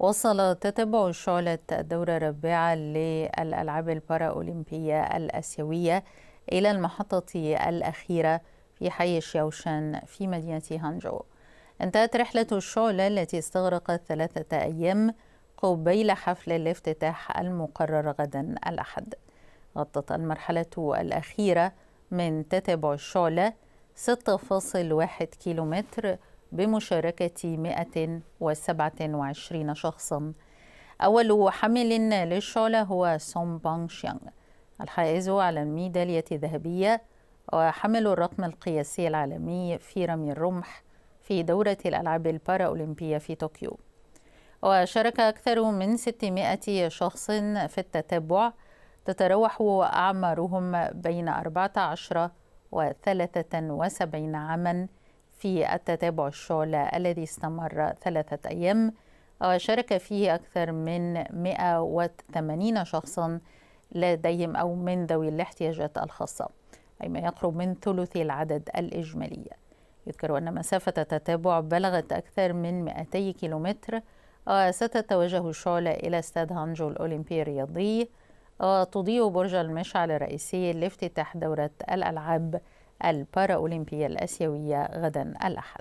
وصل تتبع الشعلة الدورة الرابعة للألعاب أولمبية الآسيوية إلى المحطة الأخيرة في حي شياوشان في مدينة هانجو انتهت رحلة الشعلة التي استغرقت ثلاثة أيام قبيل حفل الافتتاح المقرر غدا الأحد غطت المرحلة الأخيرة من تتبع الشعلة 6.1 كيلومتر بمشاركة 127 شخصا أول حامل للشعلة هو سون بانغ شيانغ الحائز على الميدالية الذهبية وحمل الرقم القياسي العالمي في رمي الرمح في دورة الألعاب الباراولمبية في طوكيو وشارك أكثر من 600 شخص في التتبع تتراوح أعمارهم بين 14 و 73 عاماً في التتابع الشعلة الذي استمر ثلاثة أيام وشارك آه، فيه أكثر من 180 شخصا لديهم أو من ذوي الاحتياجات الخاصة أي ما يقرب من ثلث العدد الإجمالي يذكر أن مسافة التتابع بلغت أكثر من 200 كيلومتر وستتوجه آه، الشعلة إلى استاد هانجو الأولمبي الرياضي وتضيء آه، برج المشعل الرئيسي لافتتاح دورة الألعاب الباراولمبية الآسيوية غدا الأحد